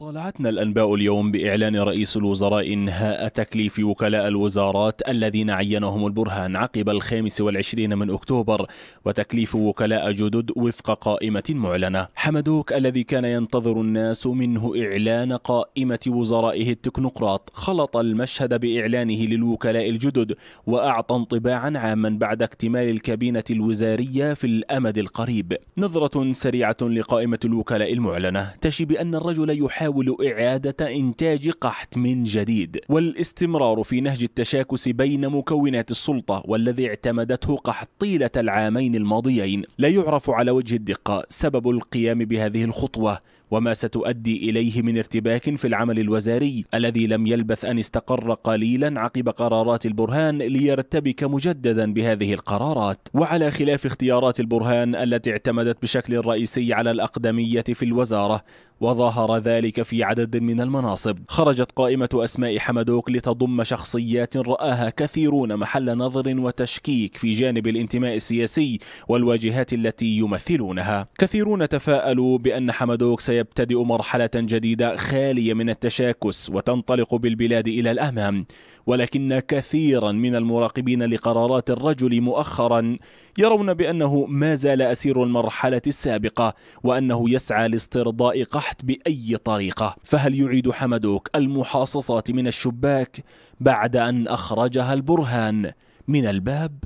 طالعتنا الأنباء اليوم بإعلان رئيس الوزراء إنهاء تكليف وكلاء الوزارات الذين عينهم البرهان عقب الخامس والعشرين من أكتوبر وتكليف وكلاء جدد وفق قائمة معلنة حمدوك الذي كان ينتظر الناس منه إعلان قائمة وزرائه التكنقراط خلط المشهد بإعلانه للوكلاء الجدد وأعطى انطباعا عاما بعد اكتمال الكابينة الوزارية في الأمد القريب نظرة سريعة لقائمة الوكلاء المعلنة تشي بأن الرجل يحاول تحاول إعادة إنتاج قحط من جديد والاستمرار في نهج التشاكس بين مكونات السلطة والذي اعتمدته قحط طيلة العامين الماضيين لا يعرف على وجه الدقة سبب القيام بهذه الخطوة وما ستؤدي إليه من ارتباك في العمل الوزاري الذي لم يلبث أن استقر قليلا عقب قرارات البرهان ليرتبك مجددا بهذه القرارات وعلى خلاف اختيارات البرهان التي اعتمدت بشكل رئيسي على الأقدمية في الوزارة وظهر ذلك في عدد من المناصب خرجت قائمة أسماء حمدوك لتضم شخصيات رآها كثيرون محل نظر وتشكيك في جانب الانتماء السياسي والواجهات التي يمثلونها كثيرون تفاءلوا بأن حمدوك سيبتدئ مرحلة جديدة خالية من التشاكس وتنطلق بالبلاد إلى الأمام ولكن كثيرا من المراقبين لقرارات الرجل مؤخرا يرون بأنه ما زال أسير المرحلة السابقة وأنه يسعى لاسترضاء قحط البحث بأي طريقة فهل يعيد حمدوك المحاصصات من الشباك بعد أن أخرجها البرهان من الباب؟